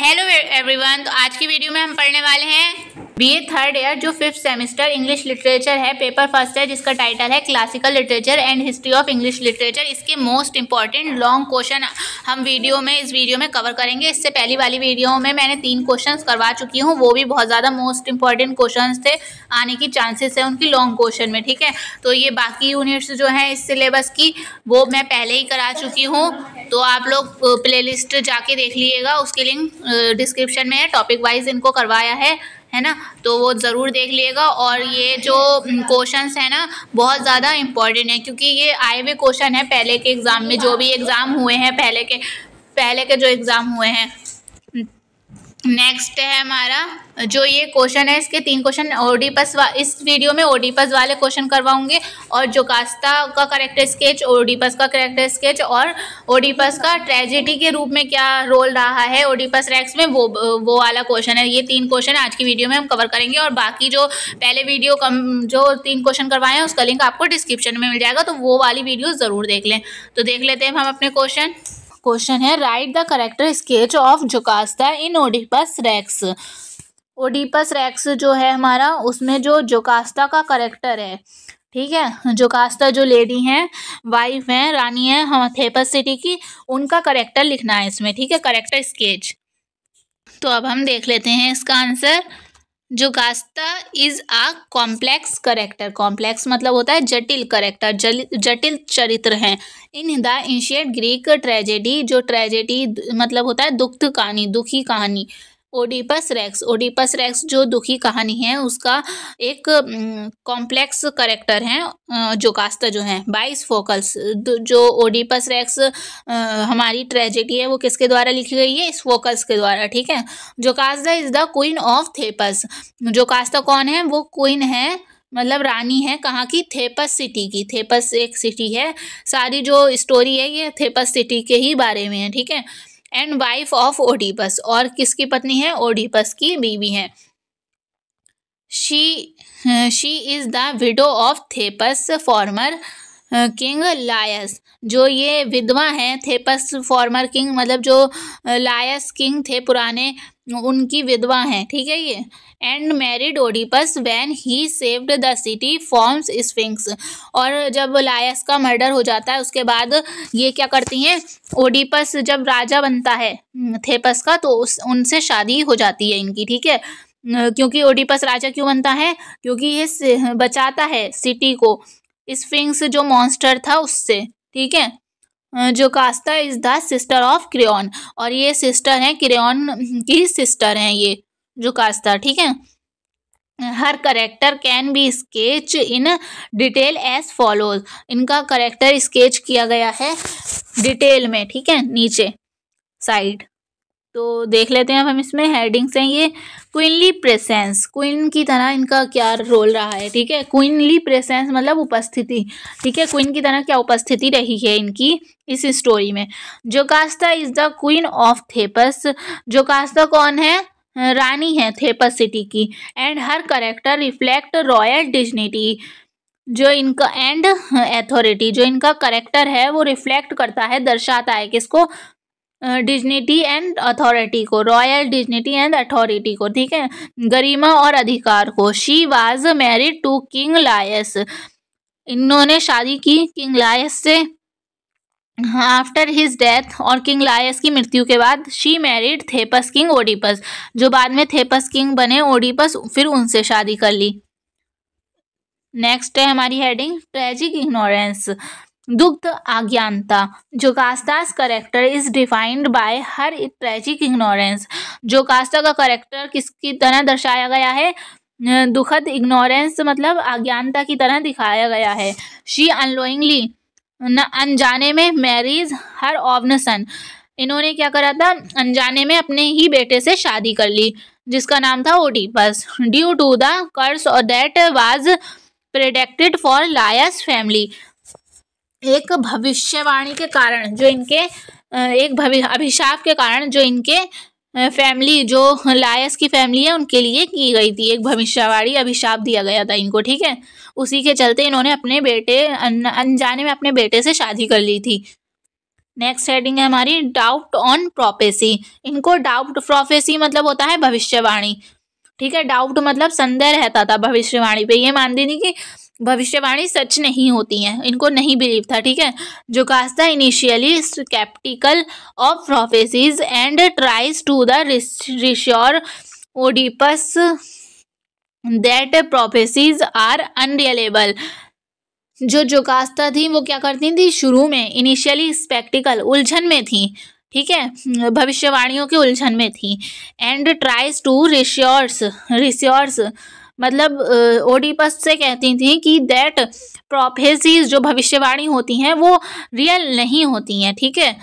Hello everyone तो आज की वीडियो में हम पढ़ने वाले हैं ए थर्ड ईयर जो फिफ्थ सेमेस्टर इंग्लिश लिटरेचर है पेपर फर्स्ट है जिसका टाइटल है classical literature and history of English literature इसके मोस्ट इंपॉर्टेंट लॉन्ग क्वेश्चन हम वीडियो में इस वीडियो में कवर करेंगे इससे पहली वाली वीडियो में मैंने तीन क्वेश्चन करवा चुकी हूँ वो भी बहुत ज़्यादा मोस्ट इंपॉर्टेंट क्वेश्चन थे आने की चांसेस है उनकी लॉन्ग क्वेश्चन में ठीक है तो ये बाकी यूनिट्स जो हैं इस सिलेबस की वो मैं पहले ही करा चुकी हूँ तो आप लोग लिस्ट जाके देख लीजिएगा उसकी लिंक डिस्क्रिप्शन में है टॉपिक वाइज इनको करवाया है है ना तो वो ज़रूर देख लिएगा और ये जो क्वेश्चंस हम्म, है ना बहुत ज़्यादा इम्पॉर्टेंट है क्योंकि ये आए हुए क्वेश्चन है पहले के एग्ज़ाम में जो भी एग्ज़ाम हुए हैं पहले के पहले के जो एग्ज़ाम हुए हैं नेक्स्ट है हमारा जो ये क्वेश्चन है इसके तीन क्वेश्चन ओडिपस वा इस वीडियो में ओडिपस वाले क्वेश्चन करवाऊंगे और जोकास्ता का करेक्टर स्केच ओडिपस का करेक्टर स्केच और ओडिपस का ट्रेजेडी के रूप में क्या रोल रहा है ओडिपस रैक्स में वो वो वाला क्वेश्चन है ये तीन क्वेश्चन आज की वीडियो में हम कवर करेंगे और बाकी जो पहले वीडियो कम जो तीन क्वेश्चन करवाए हैं उसका लिंक आपको डिस्क्रिप्शन में मिल जाएगा तो वो वाली वीडियो ज़रूर देख लें तो देख लेते हैं हम अपने क्वेश्चन क्वेश्चन है write the character sketch of Jocasta in Oedipus Rex Oedipus Rex जो है हमारा उसमें जो जोकास्ता का करेक्टर है ठीक है जोकास्ता जो लेडी हैं वाइफ हैं रानी है हम थेपस सिटी की उनका करेक्टर लिखना है इसमें ठीक है करेक्टर स्केच तो अब हम देख लेते हैं इसका answer Jocasta is a complex character complex मतलब होता है जटिल करेक्टर जटिल चरित्र हैं in the ancient Greek tragedy जो ट्रेजेडी मतलब होता है दुख कहानी दुखी कहानी ओडिपस रैक्स ओडिपस रैक्स जो दुखी कहानी है उसका एक कॉम्प्लेक्स करेक्टर है जोकास्ता जो है बाइस फोकल्स जो ओडिपस रैक्स हमारी ट्रेजेडी है वो किसके द्वारा लिखी गई है इस फोकल्स के द्वारा ठीक है Jocasta is the queen of Thebes Jocasta कौन है वो क्वीन है मतलब रानी है कहाँ की थेपस सिटी की थेपस एक सिटी है सारी जो स्टोरी है ये थेपस सिटी के ही बारे में है ठीक है एंड वाइफ ऑफ ओडिपस और किसकी पत्नी है ओडिपस की बीवी है she she is the widow of Thebes former king Laius जो ये विधवा हैं थेपस फॉर्मर किंग मतलब जो लायस किंग थे पुराने उनकी विधवा हैं ठीक है ये and married Oedipus when he saved the city from Sphinx और जब लायस का मर्डर हो जाता है उसके बाद ये क्या करती हैं ओडिपस जब राजा बनता है थेपस का तो उस उनसे शादी हो जाती है इनकी ठीक है क्योंकि ओडिपस राजा क्यों बनता है क्योंकि ये बचाता है सिटी को स्फिंक्स जो मॉन्स्टर था उससे ठीक है Jocasta is the sister of Creon और ये सिस्टर है क्रेन की सिस्टर हैं ये जो कास्ता ठीक है her character can be sketch in detail as follows इनका करेक्टर स्केच किया गया है डिटेल में ठीक है नीचे साइड तो देख लेते हैं अब हम इसमें हेडिंग्स हैं ये क्विनली प्रेसेंस क्वीन की तरह इनका क्या रोल रहा है ठीक है क्विनली प्रेसेंस मतलब उपस्थिति ठीक है क्वीन की तरह क्या उपस्थिति रही है इनकी इस स्टोरी में Jocasta is the queen of Thebes Jocasta कौन है रानी है थेपस सिटी की and her character reflect royal dignity जो इनका एंड अथॉरिटी जो इनका करेक्टर है वो रिफ्लेक्ट करता है दर्शाता है किसको डिजनिटी एंड अथॉरिटी को रॉयल डिजनिटी एंड अथॉरिटी को ठीक है गरिमा और अधिकार को she was married to king Laius इन्होंने शादी की किंग लायस से आफ्टर हिज डेथ और किंग लायस की मृत्यु के बाद she married Thebes king Oedipus जो बाद में थेपस किंग बने ओडिपस फिर उनसे शादी कर ली नेक्स्ट है हमारी हेडिंग ट्रेजिक इग्नोरेंस दुग्ध अज्ञानता Jocasta's character is defined by her tragic ignorance Jocasta का करेक्टर किसकी तरह दर्शाया गया है दुखद इग्नोरेंस मतलब अज्ञानता की तरह दिखाया गया है शी अनलोइंगली अनजाने में मैरिज हर ऑबनसन इन्होंने क्या करा था अनजाने में अपने ही बेटे से शादी कर ली जिसका नाम था Oedipus due to the curse और that was predicted for Laius family एक भविष्यवाणी के कारण जो इनके एक भविष्य अभिशाप के कारण जो इनके फैमिली जो लायस की फैमिली है उनके लिए की गई थी एक भविष्यवाणी अभिशाप दिया गया था इनको ठीक है उसी के चलते इन्होंने अपने बेटे अनजाने में अपने बेटे से शादी कर ली थी नेक्स्ट हेडिंग है हमारी डाउट ऑन प्रोपेसी इनको डाउट प्रोफेसी मतलब होता है भविष्यवाणी ठीक है डाउट मतलब संदेह रहता था भविष्यवाणी पे ये मानती थी कि भविष्यवाणी सच नहीं होती हैं इनको नहीं बिलीव था ठीक है Jocasta initially sceptical of prophecies and tries to the reassure Oedipus that prophecies are unreliable जो जोकास्ता थी वो क्या करती थी शुरू में इनिशियली स्पेक्टिकल उलझन में थी ठीक है भविष्यवाणियों के उलझन में थी and tries to reassures reassures मतलब ओडिपस से कहती थी कि दैट प्रोफेसीज जो भविष्यवाणी होती हैं वो रियल नहीं होती हैं ठीक है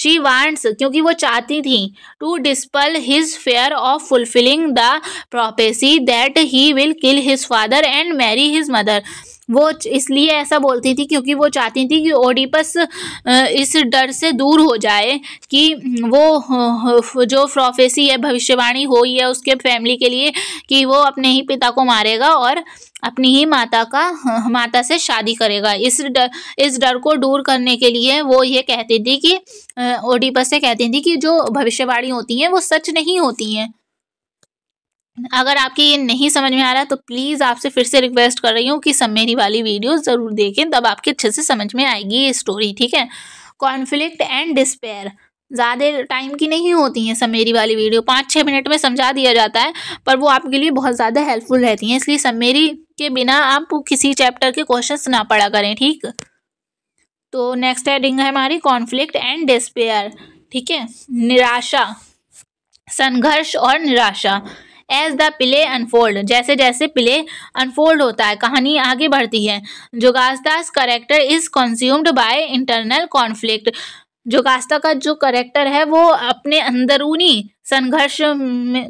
शी वांट्स क्योंकि वो चाहती थी to dispel his fear of fulfilling the prophecy that he will kill his father and marry his mother वो इसलिए ऐसा बोलती थी क्योंकि वो चाहती थी कि ओडिपस इस डर से दूर हो जाए कि वो जो प्रोफेसी है भविष्यवाणी हुई है उसके फैमिली के लिए कि वो अपने ही पिता को मारेगा और अपनी ही माता का माता से शादी करेगा इस डर इस डर को दूर करने के लिए वो ये कहती थी कि ओडिपस से कहती थी कि जो भविष्यवाणी होती हैं वो सच नहीं होती हैं अगर आपकी ये नहीं समझ में आ रहा है तो प्लीज़ आपसे फिर से रिक्वेस्ट कर रही हूँ कि समेरी वाली वीडियो ज़रूर देखें तब आपके अच्छे से समझ में आएगी ये स्टोरी ठीक है कॉन्फ्लिक्ट एंड डिस्पेयर ज़्यादा टाइम की नहीं होती हैं समेरी वाली वीडियो पाँच छः मिनट में समझा दिया जाता है पर वो आपके लिए बहुत ज़्यादा हेल्पफुल रहती हैं इसलिए समेरी के बिना आप किसी चैप्टर के क्वेश्चन ना पढ़ा करें ठीक तो नेक्स्ट हेडिंग है हमारी कॉन्फ्लिक्ट एंड डिस्पेयर ठीक है निराशा संघर्ष और निराशा एज द प्ले अनफोल्ड जैसे जैसे प्ले अनफोल्ड होता है कहानी आगे बढ़ती है Jocasta's character is consumed by internal conflict Jocasta का जो करेक्टर है वो अपने अंदरूनी संघर्ष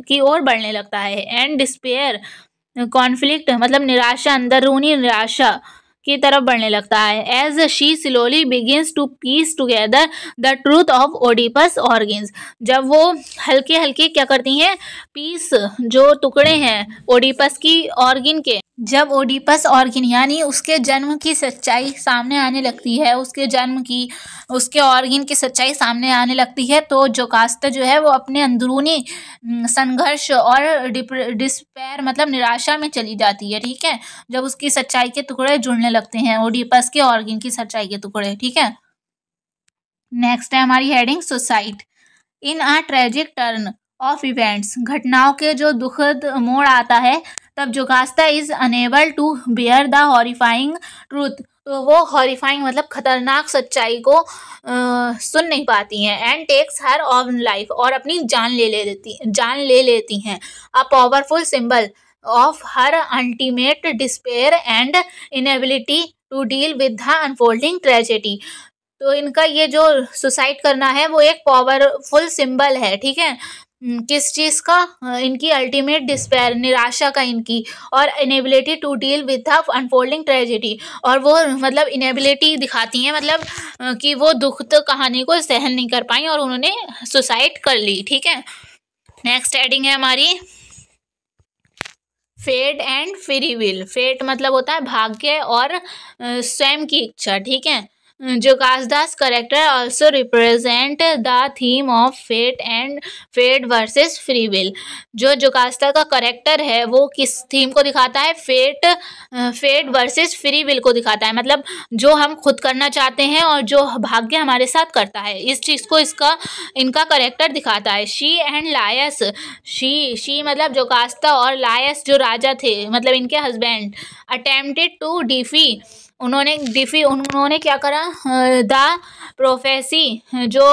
की ओर बढ़ने लगता है एंड डिस्पेयर कॉन्फ्लिक्ट मतलब निराशा अंदरूनी निराशा की तरफ बढ़ने लगता है as she slowly begin to piece together the truth of Oedipus origins जब वो हल्के हल्के क्या करती हैं पीस जो टुकड़े हैं ओडिपस की ऑर्गिन के जब ओडिपस ऑर्गिन यानी उसके जन्म की सच्चाई सामने आने लगती है उसके जन्म की उसके ऑर्गिन की सच्चाई सामने आने लगती है तो जोकास्ता जो है वो अपने अंदरूनी संघर्ष और डिस्पैर मतलब निराशा में चली जाती है ठीक है जब उसकी सच्चाई के टुकड़े जुड़ने लगते हैं ओडिपस के ऑर्गिन की सच्चाई के टुकड़े ठीक है नेक्स्ट है हमारी heading suicide in a tragic turn of events घटनाओं के जो दुखद मोड़ आता है तब Jocasta is unable to bear the horrifying truth तो वो हॉरीफाइंग मतलब खतरनाक सच्चाई को आ, सुन नहीं पाती हैं and takes her own life और अपनी जान ले ले देती जान ले लेती हैं a powerful symbol of her ultimate despair and inability to deal with the unfolding tragedy तो इनका ये जो सुसाइड करना है वो एक पावरफुल सिंबल है ठीक है हम्म, किस चीज़ का इनकी अल्टीमेट डिस्पेयर निराशा का इनकी और inability to deal with the unfolding tragedy और वो मतलब इनेबिलिटी दिखाती हैं मतलब कि वो दुख तो कहानी को सहन नहीं कर पाई और उन्होंने सुसाइड कर ली ठीक है नेक्स्ट एडिंग है हमारी fate and free will fate मतलब होता है भाग्य और स्वयं की इच्छा ठीक है Jogasda's character also represent the theme of fate and fate versus free will जो जोकास्ता का करेक्टर है वो किस थीम को दिखाता है fate fate versus free will को दिखाता है मतलब जो हम खुद करना चाहते हैं और जो भाग्य हमारे साथ करता है इस चीज़ को इसका इनका करेक्टर दिखाता है she and Laius she she मतलब जोकास्ता और लायस जो राजा थे मतलब इनके हस्बैंड अटेम्प्टेड टू डिफी उन्होंने डिफी उन्होंने क्या करा द प्रोफेसी जो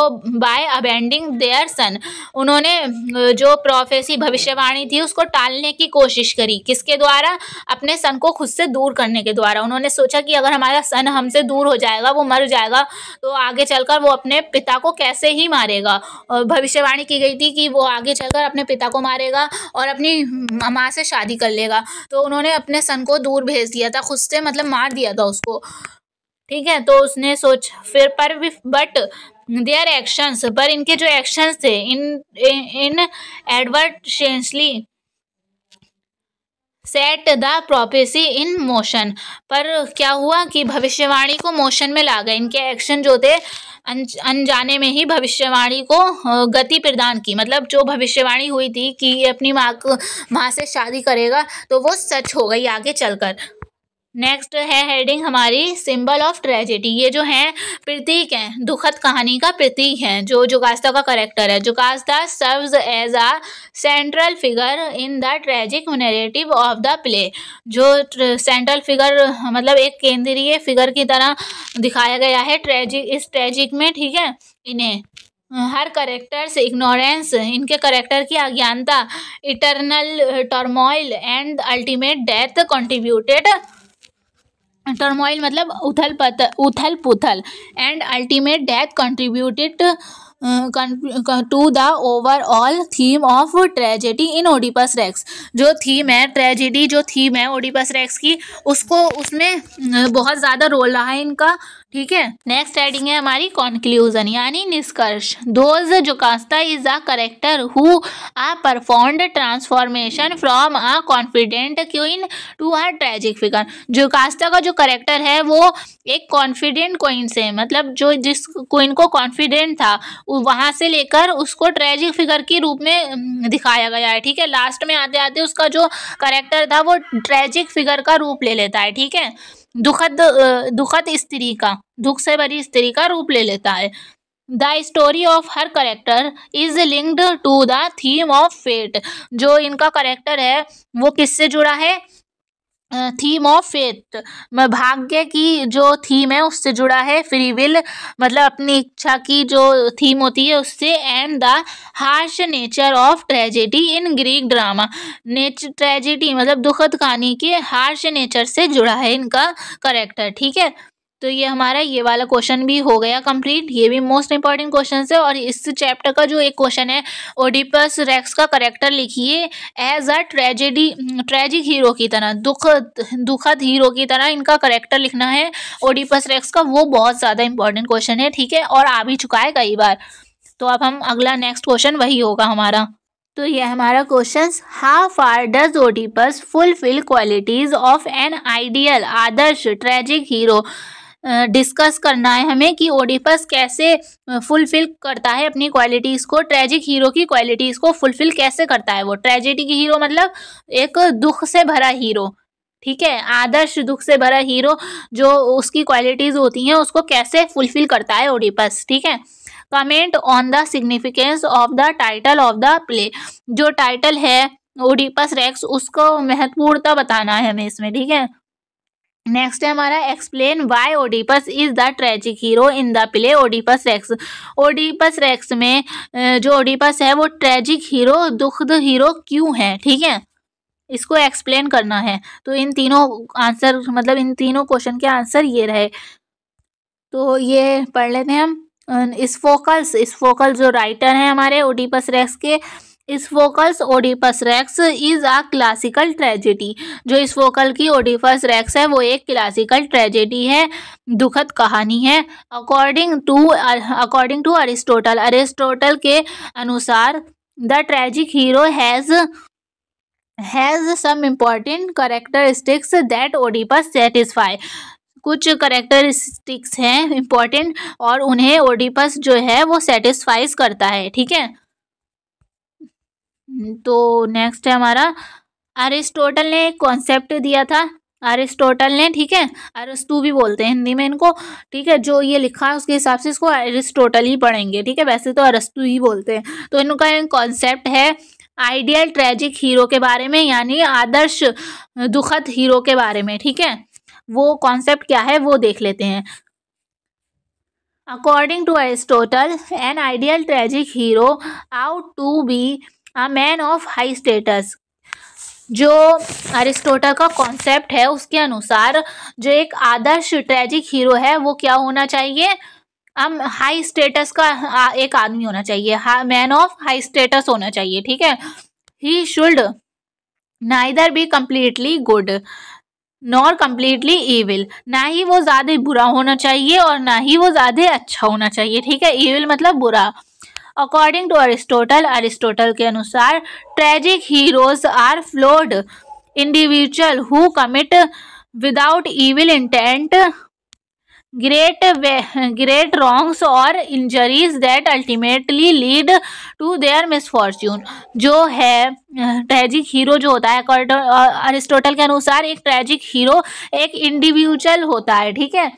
बाय अबेंडिंग देयर सन उन्होंने जो प्रोफेसी भविष्यवाणी थी उसको टालने की कोशिश करी किसके द्वारा अपने सन को खुद से दूर करने के द्वारा उन्होंने सोचा कि अगर हमारा सन हमसे दूर हो जाएगा वो मर जाएगा तो आगे चलकर वो अपने पिता को कैसे ही मारेगा और भविष्यवाणी की गई थी कि वो आगे चलकर अपने पिता को मारेगा और अपनी माँ से शादी कर लेगा तो उन्होंने अपने सन को दूर भेज दिया था खुद से मतलब मार दिया था उस उसको ठीक है तो उसने सोच फिर पर भी बट देयर एक्शंस पर इनके जो एक्शंस थे in inadvertently set the prophecy in motion पर क्या हुआ कि भविष्यवाणी को मोशन में ला गए इनके एक्शन जो थे अनजाने में ही भविष्यवाणी को गति प्रदान की मतलब जो भविष्यवाणी हुई थी कि ये अपनी माँ को माँ से शादी करेगा तो वो सच हो गई आगे चलकर नेक्स्ट है हेडिंग हमारी सिंबल ऑफ ट्रेजेडी ये जो है प्रतीक हैं दुखद कहानी का प्रतीक हैं जो जुगास्ता का करेक्टर है Jocasta serves as a central figure in the tragic narrative of the play जो सेंट्रल फिगर मतलब एक केंद्रीय फिगर की तरह दिखाया गया है ट्रेजिक इस ट्रेजिक में ठीक है इन्हें हर करेक्टर्स इग्नोरेंस इनके करेक्टर की अज्ञानता eternal turmoil and ultimate death contributed turmoil मतलब उथल पत उथल पुथल and ultimate death contributed to the overall theme of tragedy in Oedipus Rex जो थीम है ट्रेजेडी जो थीम है ओडिपस रैक्स की उसको उसमें uh, बहुत ज़्यादा रोल रहा है इनका ठीक है नेक्स्ट एडिंग है हमारी कॉन्क्लूजन यानी निष्कर्ष thus Jocasta is a character who uh performed transformation from a confident queen to a tragic figure Jocasta का जो करेक्टर है वो एक कॉन्फिडेंट क्वीन से मतलब जो जिस क्वीन को कॉन्फिडेंट था वहाँ से लेकर उसको ट्रेजिक फिगर के रूप में दिखाया गया है ठीक है लास्ट में आते आते उसका जो करेक्टर था वो ट्रेजिक फिगर का रूप ले लेता है ठीक है दुखद दुखद स्त्री का दुख से भरी स्त्री का रूप ले लेता है the story of her character is linked to the theme of fate जो इनका करेक्टर है वो किससे जुड़ा है थीम ऑफ फेथ भाग्य की जो थीम है उससे जुड़ा है फ्री विल मतलब अपनी इच्छा की जो थीम होती है उससे and the harsh nature of tragedy in Greek drama nature tragedy मतलब दुखद कहानी के हार्श नेचर से जुड़ा है इनका करेक्टर ठीक है तो ये हमारा ये वाला क्वेश्चन भी हो गया कंप्लीट ये भी मोस्ट इंपॉर्टेंट क्वेश्चन है और इस चैप्टर का जो एक क्वेश्चन है ओडिपस रेक्स का करेक्टर लिखिए as a tragedy tragic hero की तरह दुख दुखद हीरो की तरह इनका करेक्टर लिखना है ओडिपस रेक्स का वो बहुत ज़्यादा इंपॉर्टेंट क्वेश्चन है ठीक है और आ भी चुका है कई बार तो अब हम अगला नेक्स्ट क्वेश्चन वही होगा हमारा तो ये हमारा question how far does Oedipus fulfil qualities of an ideal आदर्श ट्रेजिक हीरो डिस्कस करना है हमें कि ओडिपस कैसे फुलफिल करता है अपनी क्वालिटीज़ को ट्रेजिक हीरो की क्वालिटीज़ को फुलफिल कैसे करता है वो की हीरो मतलब एक दुख से भरा हीरो ठीक है आदर्श दुख से भरा हीरो जो उसकी क्वालिटीज़ होती हैं उसको कैसे फुलफिल करता है ओडिपस ठीक है comment on the significance of the title of the play जो टाइटल है ओडिपस रेक्स उसको महत्वपूर्णता बताना है हमें इसमें ठीक है नेक्स्ट है हमारा explain why Oedipus is the tragic hero in the play Oedipus Rex Oedipus Rex में जो ओडिपस है वो ट्रेजिक हीरो दुखद हीरो क्यों है ठीक है इसको एक्सप्लेन करना है तो इन तीनों आंसर मतलब इन तीनों क्वेश्चन के आंसर ये रहे तो ये पढ़ लेते हैं हम इस फोकल्स इस फोकल जो राइटर हैं हमारे ओडिपस रेक्स के Sophocles Oedipus Rex is a classical tragedy जो वोकल की ओडिपस रैक्स है वो एक क्लासिकल ट्रेजेडी है दुखद कहानी है according to according to Aristotle Aristotle के अनुसार the tragic hero has has some important characteristics that Oedipus satisfy कुछ करेक्टरिस्टिक्स हैं इम्पॉर्टेंट और उन्हें ओडिपस जो है वो सेटिस्फाइज करता है ठीक है हम्म, तो नेक्स्ट है हमारा अरिस्टोटल ने एक कॉन्सेप्ट दिया था अरिस्टोटल ने ठीक है अरस्तू भी बोलते हैं हिंदी में इनको ठीक है जो ये लिखा है उसके हिसाब से इसको अरिस्टोटल ही पढ़ेंगे ठीक है वैसे तो अरस्तु ही बोलते हैं तो इनका कॉन्सेप्ट है आइडियल ट्रेजिक हीरो के बारे में यानी आदर्श दुखद हीरो के बारे में ठीक है वो कॉन्सेप्ट क्या है वो देख लेते हैं according to Aristotle an ideal tragic hero ought to be a man of high status जो अरिस्टोटल का कॉन्सेप्ट है उसके अनुसार जो एक आदर्श ट्रेजिक हीरो है वो क्या होना चाहिए अम हाई स्टेटस का एक आदमी होना चाहिए मैन ऑफ हाई स्टेटस होना चाहिए ठीक है he should neither be completely good nor completely evil ना ही वो ज़्यादा बुरा होना चाहिए और ना ही वो ज़्यादा अच्छा होना चाहिए ठीक है ईविल मतलब बुरा अकॉर्डिंग टू अरिस्टोटल अरिस्टोटल के अनुसार tragic heroes are flawed individual who commit without evil intent great great wrongs और injuries that ultimately lead to their misfortune जो है ट्रेजिक हीरो जो होता है अरिस्टोटल uh, के अनुसार एक ट्रेजिक हीरो एक इंडिविजुअल होता है ठीक है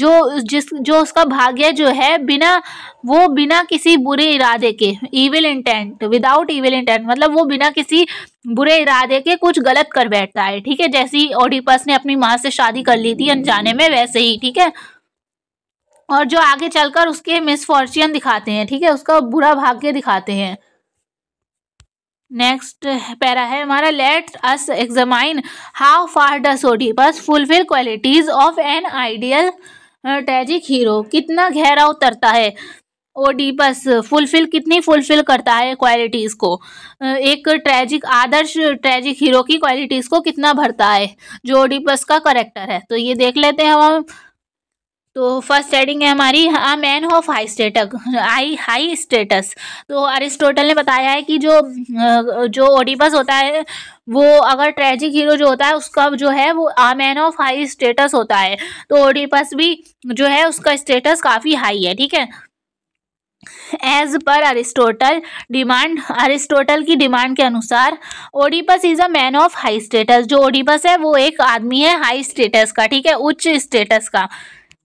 जो जिस जो उसका भाग्य जो है बिना वो बिना किसी बुरे इरादे के evil intent without evil intent मतलब वो बिना किसी बुरे इरादे के कुछ गलत कर बैठता है ठीक है जैसी ओडिपस ने अपनी माँ से शादी कर ली थी अनजाने में वैसे ही ठीक है और जो आगे चलकर उसके मिसफॉर्चून दिखाते हैं ठीक है उसका बुरा भाग्य दिखाते हैं नेक्स्ट पैरा है हमारा let us examine how far does Oedipus fulfil qualities of an ideal tragic hero कितना गहरा उतरता है ओडीपस फुलफिल कितनी फुलफिल करता है क्वालिटीज़ को uh, एक ट्रेजिक आदर्श ट्रेजिक हीरो की क्वालिटीज़ को कितना भरता है जो ओडीपस का करेक्टर है तो ये देख लेते हैं हम तो फर्स्ट हेडिंग है हमारी a man of high status high high status तो अरिस्टोटल ने बताया है कि जो जो ओडिपस होता है वो अगर ट्रेजिक हीरो जो होता है उसका जो है वो a man of high status होता है तो ओडिपस भी जो है उसका स्टेटस काफ़ी हाई है ठीक है as per Aristotle demand Aristotle की डिमांड के अनुसार Oedipus is a man of high status जो ओडिपस है वो एक आदमी है हाई स्टेटस का ठीक है उच्च स्टेटस का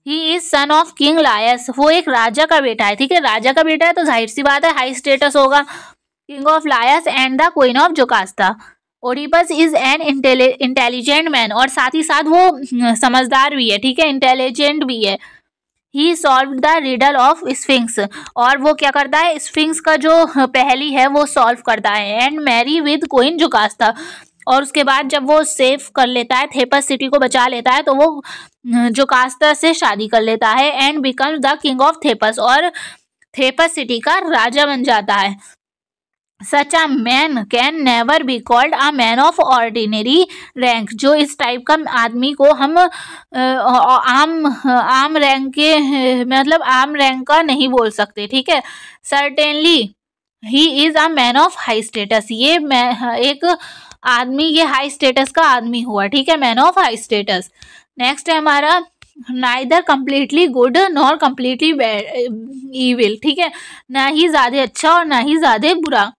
he is son of king Laius वो एक राजा का बेटा है ठीक है राजा का बेटा है तो जाहिर सी बात है हाई स्टेटस होगा king of Laius and the queen of Jocasta Oedipus is an intelligent man और साथ ही साथ वो समझदार भी है ठीक है इंटेलिजेंट भी है he solve the riddle of Sphinx और वो क्या करता है स्फिंक्स का जो पहली है वो सॉल्व करता है and marry with queen Jocasta और उसके बाद जब वो सेव कर लेता है थेपस सिटी को बचा लेता है तो वो जो कास्ता से शादी कर लेता है and become the king of Thebes और थेपस सिटी का राजा बन जाता है such a man can never be called a man of ordinary rank जो इस टाइप का आदमी को हम आम आम रैंक के मतलब आम रैंक का नहीं बोल सकते ठीक है certainly he is a man of high status ये मैं एक आदमी ये हाई स्टेटस का आदमी हुआ ठीक है man of high status next है हमारा neither completely good nor completely evil ठीक है ना ही ज़्यादा अच्छा और ना ही ज़्यादा बुरा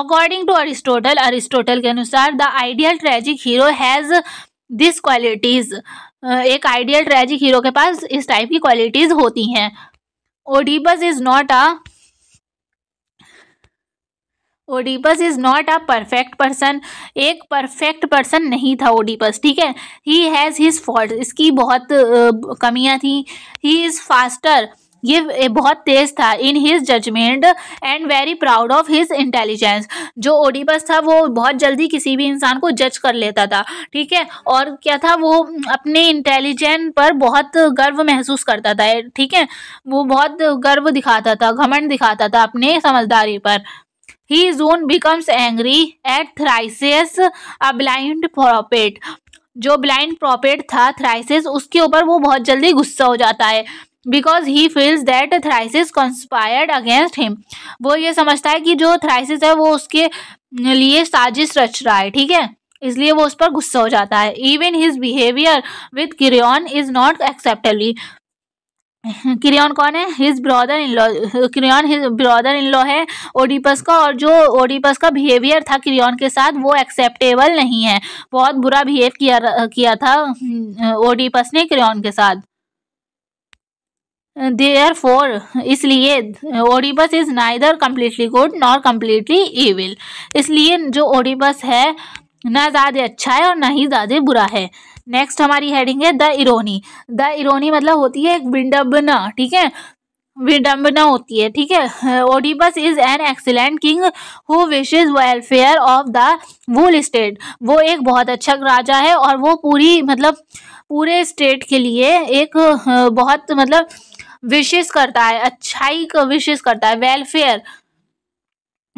अकॉर्डिंग टू अरिस्टोटल अरिस्टोटल के अनुसार the ideal tragic hero has this qualities एक आइडियल ट्रेजिक हीरो के पास इस टाइप की क्वालिटीज़ होती हैं Oedipus is not a Oedipus is not a perfect person एक परफेक्ट पर्सन नहीं था ओडिपस ठीक है ही हैज़ हिज फॉल्ट इसकी बहुत कमियां थी ही इज़ फास्टर ये बहुत तेज था in his judgement and very proud of his intelligence जो ओडिपस था वो बहुत जल्दी किसी भी इंसान को जज कर लेता था ठीक है और क्या था वो अपने इंटेलिजेंट पर बहुत गर्व महसूस करता था ठीक है वो बहुत गर्व दिखाता था घमंड दिखाता था अपने समझदारी पर he soon becomes angry at Tiresias a blind prophet जो ब्लाइंड प्रॉपेट था थ्राइसिस उसके ऊपर वो बहुत जल्दी गुस्सा हो जाता है because he feels that Tiresias conspired against him वो ये समझता है कि जो थ्राइसिस है वो उसके लिए साजिश रच रहा है ठीक है इसलिए वो उस पर गुस्सा हो जाता है even his behaviour with Creon is not acceptably Creon कौन है his brother in law Creon his brother in law है ओडिपस का और जो ओडिपस का बिहेवियर था क्रियान के साथ वो एक्सेप्टेबल नहीं है बहुत बुरा बिहेव किया किया था ओडिपस हम्म, ने क्रियान के साथ देयर फोर इसलिए Oedipus is neither completely good nor completely evil इसलिए जो ओडिपस है ना ज़्यादा अच्छा है और ना ही ज़्यादा बुरा है नेक्स्ट हमारी हेडिंग है द इरोनी द इरोनी मतलब होती है एक विंडबना ठीक है विडम्बना होती है ठीक है Oedipus is an excellent king who wishes welfare of the whole state वो एक बहुत अच्छा राजा है और वो पूरी मतलब पूरे स्टेट के लिए एक बहुत मतलब विशेष करता है अच्छाई का विशेष करता है welfare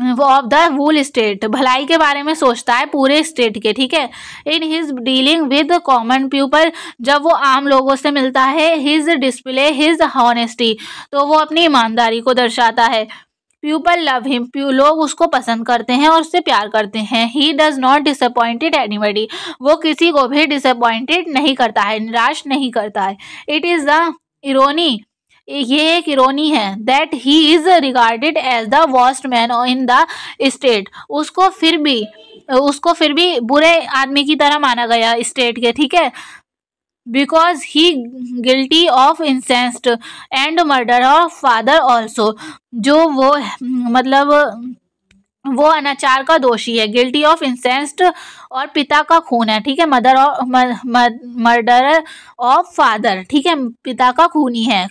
of the whole state भलाई के बारे में सोचता है पूरे स्टेट के ठीक है in his dealing with common people जब वो आम लोगों से मिलता है हिज डिस्प्ले हिज हॉनेस्टी तो वो अपनी ईमानदारी को दर्शाता है पीपल लव हिम प्यू लोग उसको पसंद करते हैं और उससे प्यार करते हैं he does not disappointed anybody वो किसी को भी डिसअपॉइंटेड नहीं करता है निराश नहीं करता है इट इज़ द इरोनी ये एक इरोनी है that he is regarded as the worst man in the state उसको फिर भी उसको फिर भी बुरे आदमी की तरह माना गया स्टेट के ठीक है because he guilty of incest and murder of father also जो वो मतलब वो अनाचार का दोषी है गिल्टी ऑफ इंसेंस्ड और पिता का खून है ठीक है mother of murder of father ठीक है पिता का खून ही है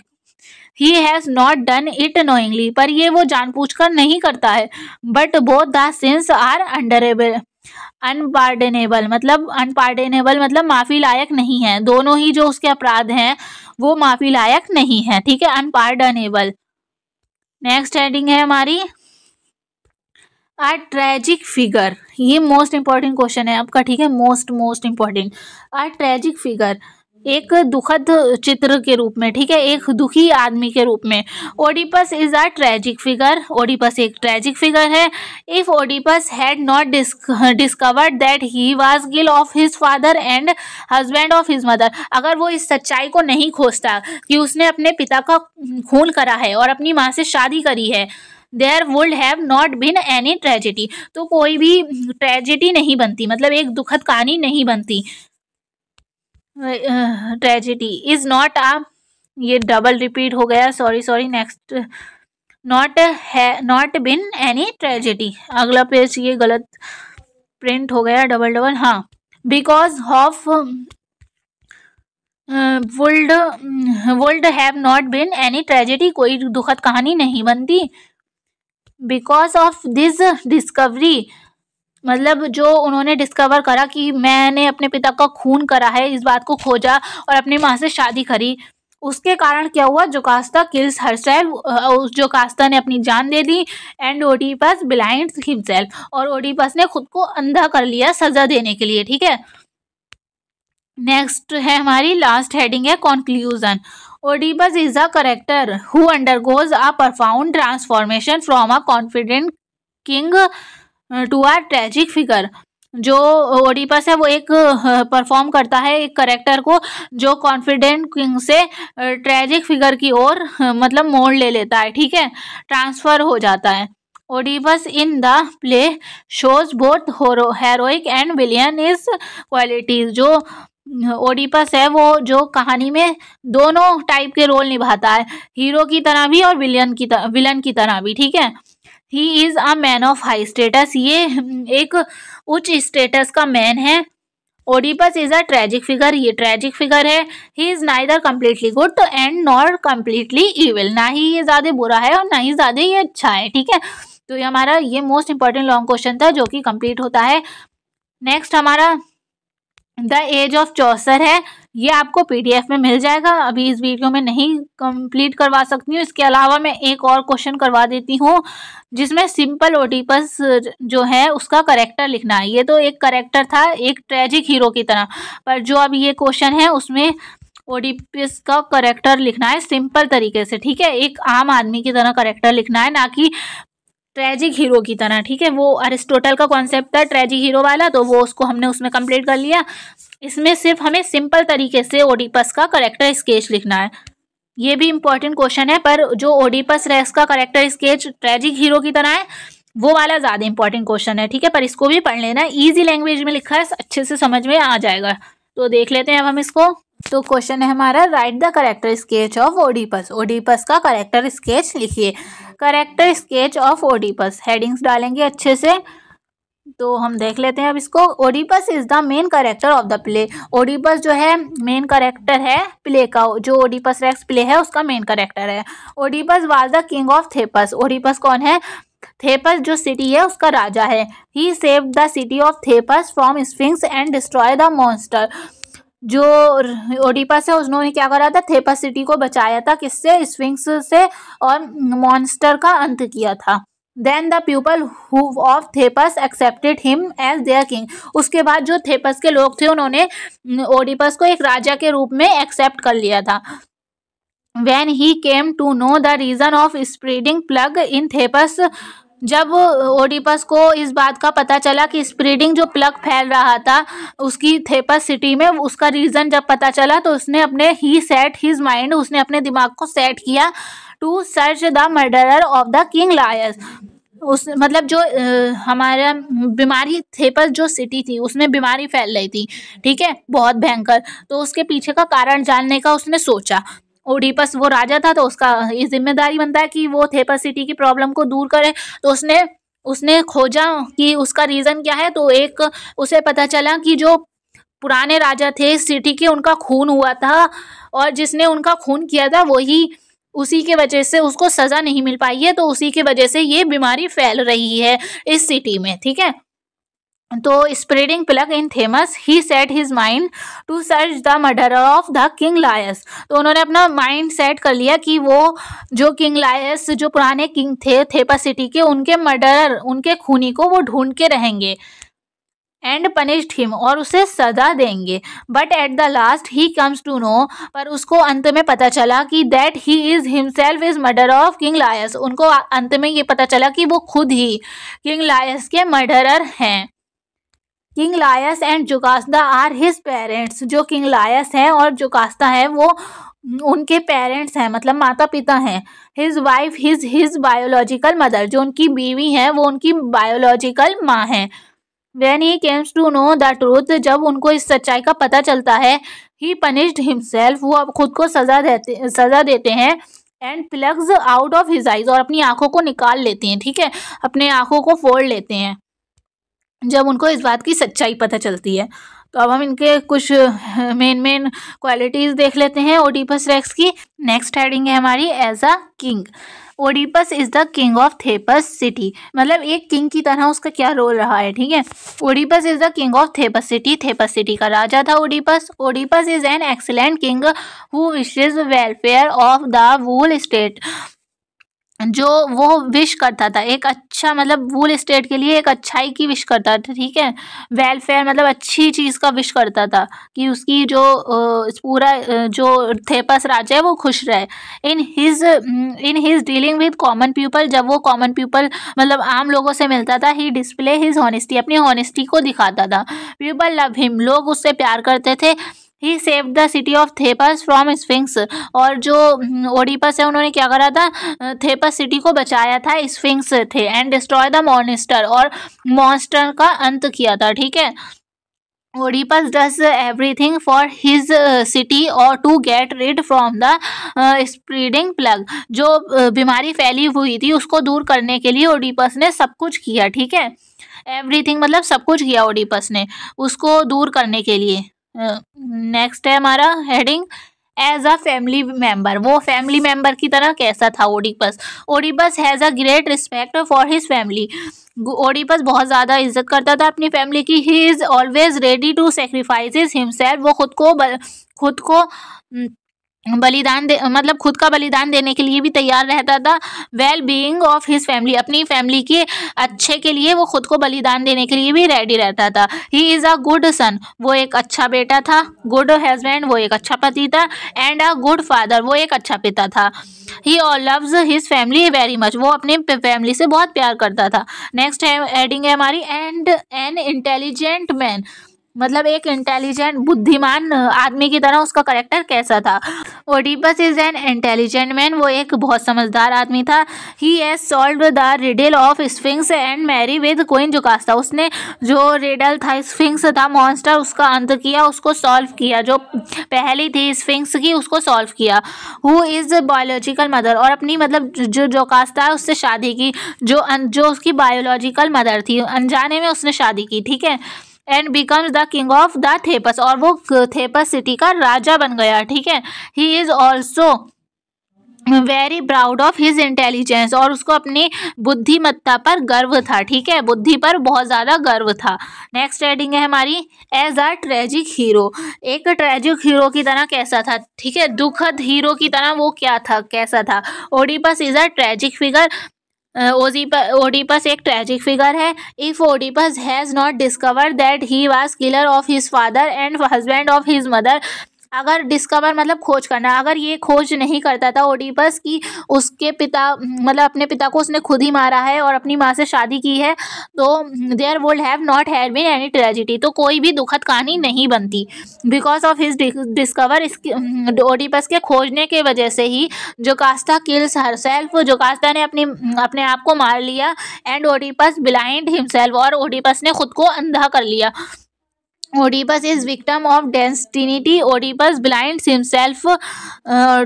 he has not done it knowingly पर ये वो जानबूझकर नहीं करता है but both the sins are unbearable unpardonable मतलब अनपार्डेनेबल मतलब माफी लायक नहीं है दोनों ही जो उसके अपराध हैं वो माफी लायक नहीं है ठीक है अनपार्डनेबल नेक्स्ट हेडिंग है हमारी अ ट्रेजिक फिगर ये मोस्ट इंपॉर्टेंट क्वेश्चन है आपका ठीक है most most important a tragic figure एक दुखद चित्र के रूप में ठीक है एक दुखी आदमी के रूप में Oedipus is a tragic figure Oedipus एक ट्रेजिक फिगर है if Oedipus had not discovered that he was killer of his father and husband of his mother अगर वो इस सच्चाई को नहीं खोजता कि उसने अपने पिता का खून करा है और अपनी माँ से शादी करी है there would have not been any tragedy तो कोई भी ट्रेजिडी नहीं बनती मतलब एक दुखद कहानी नहीं बनती ट्रेजिडी इज नॉट आ ये डबल रिपीट हो गया सॉरी सॉरी नेक्स्ट नॉट है नॉट बिन एनी ट्रेजिडी अगला पेज ये गलत प्रिंट हो गया डबल डबल हाँ because of would would have not been any tragedy कोई दुखद कहानी नहीं बनती बिकॉज ऑफ दिस डिस्कवरी मतलब जो उन्होंने डिस्कवर करा कि मैंने अपने पिता का खून करा है इस बात को खोजा और अपनी माँ से शादी करी उसके कारण क्या हुआ जोकास्ता किल्स हर सेल उस जोकास्ता ने अपनी जान दे दी एंड ओडीपस ब्लाइंड सेल्फ और ओडीपस ने खुद को अंधा कर लिया सजा देने के लिए ठीक है नेक्स्ट है हमारी लास्ट हेडिंग है conclusion Oedipus is a character who undergoes a profound transformation from a confident king to a tragic figure जो ओडिपस है वो एक परफॉर्म करता है एक करेक्टर को जो कॉन्फिडेंट किंग से ट्रेजिक फिगर की ओर मतलब मोड़ ले लेता है ठीक है ट्रांसफ़र हो जाता है Oedipus in the play shows both heroic and villain is qualities जो ओडिपस है वो जो कहानी में दोनों टाइप के रोल निभाता है हीरो की तरह भी और विलियन की विलन की तरह भी ठीक है he is a man of high status ये एक उच्च स्टेटस का मैन है Oedipus is a tragic figure ये ट्रेजिक फिगर है he is neither completely good तो एंड नॉट कम्प्लीटली ईविल ना ही ये ज़्यादा बुरा है और ना ही ज़्यादा ये अच्छा है ठीक है तो ये हमारा ये मोस्ट इंपॉर्टेंट लॉन्ग क्वेश्चन था जो कि कंप्लीट होता है नेक्स्ट हमारा द एज ऑफ चौसर है ये आपको पीडीएफ में मिल जाएगा अभी इस वीडियो में नहीं कंप्लीट करवा सकती हूँ इसके अलावा मैं एक और क्वेश्चन करवा देती हूँ जिसमें सिंपल ओटीपस जो है उसका करेक्टर लिखना है ये तो एक करेक्टर था एक ट्रेजिक हीरो की तरह पर जो अब ये क्वेश्चन है उसमें ओडीपीएस का करेक्टर लिखना है सिंपल तरीके से ठीक है एक आम आदमी की तरह करेक्टर लिखना है ना कि ट्रेजिक हीरो की तरह ठीक है वो अरिस्टोटल का कॉन्सेप्ट था ट्रेजिक हीरो वाला तो वो उसको हमने उसमें कंप्लीट कर लिया इसमें सिर्फ हमें सिंपल तरीके से ओडिपस का करेक्टर स्केच लिखना है ये भी इम्पोर्टेंट क्वेश्चन है पर जो ओडिपस रेस का करेक्टर स्केच ट्रेजिक हीरो की तरह है वो वाला ज़्यादा इंपॉर्टेंट क्वेश्चन है ठीक है पर इसको भी पढ़ लेना ईजी लैंग्वेज में लिखा है अच्छे से समझ में आ जाएगा तो देख लेते हैं अब हम इसको तो क्वेश्चन है हमारा write the character sketch of Oedipus Oedipus का करेक्टर स्केच लिखिए character sketch of Oedipus headings डालेंगे अच्छे से तो हम देख लेते हैं अब इसको Oedipus is the main character of the play Oedipus जो है मेन करेक्टर है प्ले का जो ओडिपस रेक्स प्ले है उसका मेन करेक्टर है Oedipus was the king of Thebes Oedipus कौन है थेपस जो सिटी है उसका राजा है he save the city of Thebes from Sphinx and destroy the monster जो ओडिपस है उन्होंने क्या करा था थेपा सिटी को बचाया था किससे स्विंग्स से और मॉन्स्टर का अंत किया था then the people who of Thebes accepted him as their king उसके बाद जो थेपस के लोग थे उन्होंने ओडिपस को एक राजा के रूप में एक्सेप्ट कर लिया था when he came to know the reason of spreading plague in Thebes जब ओडिपस को इस बात का पता चला कि स्प्रीडिंग जो प्लग फैल रहा था उसकी थेपस सिटी में उसका रीज़न जब पता चला तो उसने अपने ही सेट हिज माइंड उसने अपने दिमाग को सेट किया to search the murderer of the king Laius उस मतलब जो आ, हमारा बीमारी थेपस जो सिटी थी उसमें बीमारी फैल रही थी ठीक है बहुत भयंकर तो उसके पीछे का कारण जानने का उसने सोचा ओडिपस वो राजा था तो उसका ये जिम्मेदारी बनता है कि वो थेपस सिटी की प्रॉब्लम को दूर करे तो उसने उसने खोजा कि उसका रीज़न क्या है तो एक उसे पता चला कि जो पुराने राजा थे सिटी के उनका खून हुआ था और जिसने उनका खून किया था वही उसी के वजह से उसको सज़ा नहीं मिल पाई है तो उसी के वजह से ये बीमारी फैल रही है इस सिटी में ठीक है तो spreading plague in Thebes he set his mind to search the murder of the king Laius तो उन्होंने अपना माइंड सेट कर लिया कि वो जो किंग लायस जो पुराने किंग थे थेपा सिटी के उनके मर्डर उनके खूनी को वो ढूंढ के रहेंगे एंड पनिश्ड हिम और उसे सजा देंगे but at the last he comes to know पर उसको अंत में पता चला कि that he is himself is murder of king Laius उनको अंत में ये पता चला कि वो खुद ही किंग लायस के मर्डरर हैं king Laius and Jocasta are his parents जो किंग लायस हैं और जुकास्ता है वो उनके पेरेंट्स हैं मतलब माता पिता हैं his wife his his biological mother जो उनकी बीवी हैं वो उनकी बायोलॉजिकल माँ हैं when he comes to know the truth जब उनको इस सच्चाई का पता चलता है ही पनिश्ड हिमसेल्फ वो अब खुद को सजा देते सजा देते हैं and plugs out of his eyes और अपनी आंखों को निकाल लेते हैं ठीक है अपने आंखों को फोड़ लेते हैं जब उनको इस बात की सच्चाई पता चलती है तो अब हम इनके कुछ मेन मेन क्वालिटीज़ देख लेते हैं ओडिपस रेक्स की नेक्स्ट हेडिंग है हमारी as a king Oedipus is the king of Thebes city मतलब एक किंग की तरह उसका क्या रोल रहा है ठीक है Oedipus is the king of Thebes city Thebes city का राजा था Oedipus Oedipus is an excellent king who wishes welfare of the whole state जो वो विश करता था एक अच्छा मतलब वूल स्टेट के लिए एक अच्छाई की विश करता था ठीक है वेलफेयर मतलब अच्छी चीज़ का विश करता था कि उसकी जो पूरा जो थेपस राजा है वो खुश रहे in his in his dealing with common people जब वो कॉमन पीपल मतलब आम लोगों से मिलता था ही डिस्प्ले हिज हॉनेस्टी अपनी हॉनेस्टी को दिखाता था पीपल लव हिम लोग उससे प्यार करते थे he save the city of Thebes from Sphinx और जो ओडिपस हम्म, है उन्होंने क्या करा था थेपस सिटी को बचाया था स्फिंक्स थे एंड डिस्ट्रॉय द मॉन्स्टर और मॉन्स्टर का अंत किया था ठीक है Oedipus does everything for his city और to get rid from the spreading plague जो बीमारी फैली हुई थी उसको दूर करने के लिए ओडिपस ने सब कुछ किया ठीक है एवरीथिंग मतलब सब कुछ किया ओडिपस ने उसको दूर करने के लिए नेक्स्ट है हमारा heading as a family member वो फैमिली मेम्बर की तरह कैसा था Oedipus Oedipus has a great respect for his family Oedipus बहुत ज़्यादा इज्जत करता था अपनी फैमिली की he is always ready to sacrifice himself वो खुद को खुद को बलिदान दे मतलब खुद का बलिदान देने के लिए भी तैयार रहता था well being of his family अपनी फैमिली के अच्छे के लिए वो खुद को बलिदान देने के लिए भी रेडी रहता था ही इज़ अ गुड सन वो एक अच्छा बेटा था गुड हस्बैंड वो एक अच्छा पति था एंड अ गुड फादर वो एक अच्छा पिता था ही और loves his family very much वो अपने फैमिली से बहुत प्यार करता था नेक्स्ट है एडिंग है हमारी एंड एन इंटेलिजेंट मैन मतलब एक इंटेलिजेंट बुद्धिमान आदमी की तरह उसका करेक्टर कैसा था Oedipus is an intelligent man वो एक बहुत समझदार आदमी था he as solve the riddle of Sphinx and marry with queen Jocasta उसने जो रिडल था स्फिंग्स था मॉन्स्टर उसका अंत किया उसको सॉल्व किया जो पहली थी स्फिंग्स की उसको सॉल्व किया हु इज़ बायोलॉजिकल मदर और अपनी मतलब जो जोकास्ता है उससे शादी की जो जो उसकी बायोलॉजिकल मदर थी अनजाने में उसने शादी की ठीक है and becomes the king of the Thebes और वो थेपस सिटी का राजा बन गया ठीक है he is also very proud of his intelligence और उसको अपनी बुद्धिमत्ता पर गर्व था ठीक है बुद्धि पर बहुत ज़्यादा गर्व था नेक्स्ट रेडिंग है हमारी एज अ ट्रेजिक हीरो एक ट्रेजिक हीरो की तरह कैसा था ठीक है दुखद हीरो की तरह वो क्या था कैसा था Oedipus is a tragic figure Oedipus एक ट्रैजिक फिगर है if Oedipus has not discover that he was killer of his father and husband of his mother अगर डिस्कवर मतलब खोज करना अगर ये खोज नहीं करता था ओडिपस की उसके पिता मतलब अपने पिता को उसने खुद ही मारा है और अपनी माँ से शादी की है तो there would have not had been any tragedy तो कोई भी दुखद कहानी नहीं बनती बिकॉज ऑफ हिज डिस्कवर इस ओडिपस के खोजने के वजह से ही जो कास्ता किल्स हर सेल्फ जो कास्ता ने अपनी अपने आप को मार लिया एंड ओडिपस ब्लाइंड हिमसेल्फ और ओडिपस ने खुद को अंधा कर लिया Oedipus is victim of destiny. Oedipus blind himself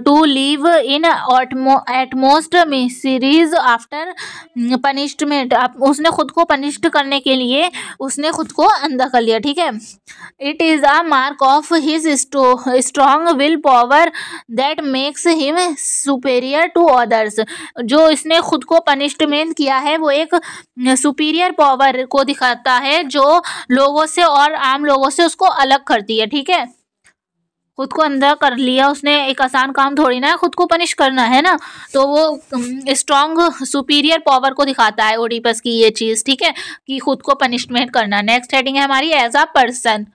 to live in utmost miseries after punishment उसने खुद को पनिश्ड करने के लिए उसने खुद को अंधा कर लिया ठीक है it is a mark of his strong will power that makes him superior to others जो इसने खुद को पनिशमेंट किया है वो एक सुपीरियर पावर को दिखाता है जो लोगों से और आम लोग लोगों से उसको अलग कर दिया ठीक है खुद को अंदर कर लिया उसने एक आसान काम थोड़ी ना है खुद को पनिश करना है ना तो वो स्ट्रॉन्ग सुपीरियर पावर को दिखाता है ओडिपस की ये चीज़ ठीक है कि खुद को पनिशमेंट करना नेक्स्ट हेडिंग है हमारी एज अ पर्सन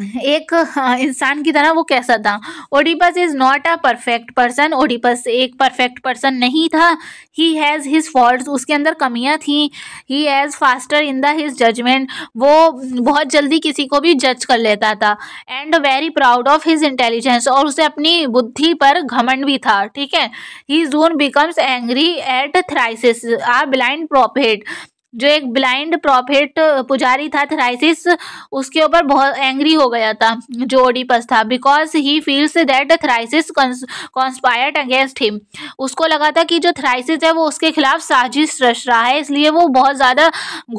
एक हाँ, इंसान की तरह वो कैसा था Oedipus is not a perfect person Oedipus एक परफेक्ट पर्सन नहीं था ही हैज़ हिज फॉल्ट उसके अंदर कमियां थी he has faster in the his judgement वो बहुत जल्दी किसी को भी जज कर लेता था and very proud of his intelligence और उसे अपनी बुद्धि पर घमंड भी था ठीक है he soon becomes angry at Tiresias a blind prophet जो एक ब्लाइंड प्रॉफिट uh, पुजारी था थ्राइसिस उसके ऊपर बहुत एंग्री हो गया था जो ओडिपस था because he feels that Tiresias conspired against him उसको लगा था कि जो थ्राइसिस है वो उसके खिलाफ साजिश रच रहा है इसलिए वो बहुत ज़्यादा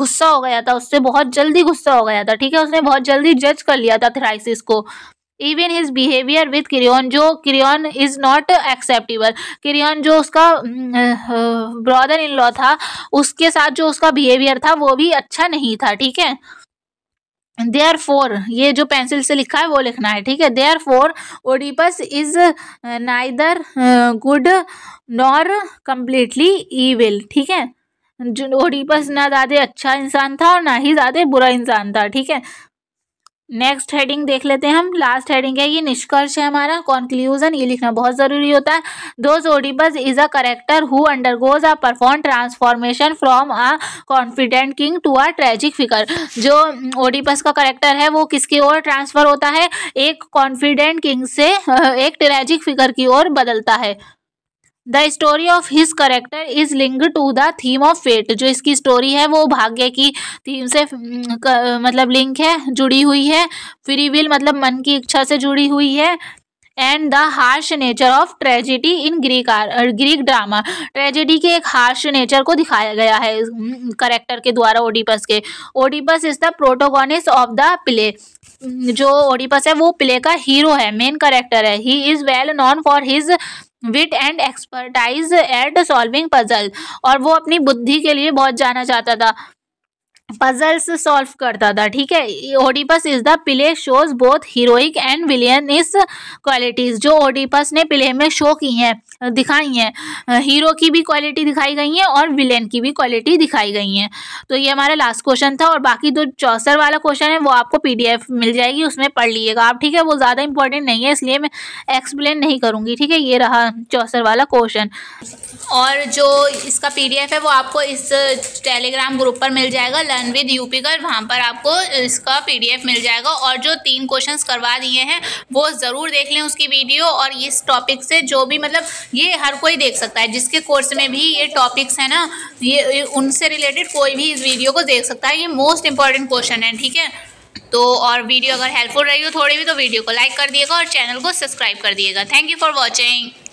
गुस्सा हो गया था उससे बहुत जल्दी गुस्सा हो गया था ठीक है उसने बहुत जल्दी जज कर लिया था थ्राइसिस को even his behaviour with Creon जो Creon is not acceptable Creon जो उसका ब्रदर इन लॉ था उसके साथ जो उसका बिहेवियर था वो भी अच्छा नहीं था ठीक है देयर फोर ये जो पेंसिल से लिखा है वो लिखना है ठीक है therefore Oedipus is neither good nor completely evil ठीक है ओडिपस ना ज़्यादा अच्छा इंसान था और ना ही ज़्यादा बुरा इंसान था ठीक है नेक्स्ट हेडिंग देख लेते हैं हम लास्ट हेडिंग है ये निष्कर्ष है हमारा कॉन्क्लूजन ये लिखना बहुत ज़रूरी होता है thus Oedipus is a character who undergoes a perform transformation from a confident king to a tragic figure जो ओडिपस का करेक्टर है वो किसकी ओर ट्रांसफर होता है एक कॉन्फिडेंट किंग से एक ट्रेजिक फिगर की ओर बदलता है the story of his character is link to the theme of fate जो इसकी स्टोरी है वो भाग्य की थीम से हम्म, मतलब लिंक है जुड़ी हुई है फ्री विल मतलब मन की इच्छा से जुड़ी हुई है and the harsh nature of tragedy in Greek Greek drama tragedy के एक हार्श नेचर को दिखाया गया है करेक्टर हम्म, के द्वारा ओडिपस के Oedipus is the protagonist of the play जो ओडिपस है वो प्ले का हीरो है मेन करेक्टर है he is well known for his wit and expertise at solving puzzle और वो अपनी बुद्धि के लिए बहुत जाना चाहता था पजल्स सॉल्व करता था ठीक है Oedipus is the play shows both heroic and villain is qualities जो ओडिपस ने प्ले में शो की हैं दिखाई हैं हीरो की भी क्वालिटी दिखाई गई है और विलेन की भी क्वालिटी दिखाई गई है तो ये हमारा लास्ट क्वेश्चन था और बाकी जो चौसर वाला क्वेश्चन है वो आपको पीडीएफ मिल जाएगी उसमें पढ़ लीजिएगा आप ठीक है वो ज़्यादा इंपॉर्टेंट नहीं है इसलिए मैं एक्सप्लेन नहीं करूँगी ठीक है ये रहा चौसर वाला क्वेश्चन और जो इसका पी है वो आपको इस टेलीग्राम ग्रुप पर मिल जाएगा लर्न विद यूपी कर वहाँ पर आपको इसका पी मिल जाएगा और जो तीन क्वेश्चंस करवा दिए हैं वो ज़रूर देख लें उसकी वीडियो और इस टॉपिक से जो भी मतलब ये हर कोई देख सकता है जिसके कोर्स में भी ये टॉपिक्स हैं ना ये उनसे रिलेटेड कोई भी इस वीडियो को देख सकता है ये मोस्ट इंपॉर्टेंट क्वेश्चन है ठीक है तो और वीडियो अगर हेल्पफुल रही हो थोड़ी भी तो वीडियो को लाइक कर दिएगा और चैनल को सब्सक्राइब कर दिएगा थैंक यू फॉर वॉचिंग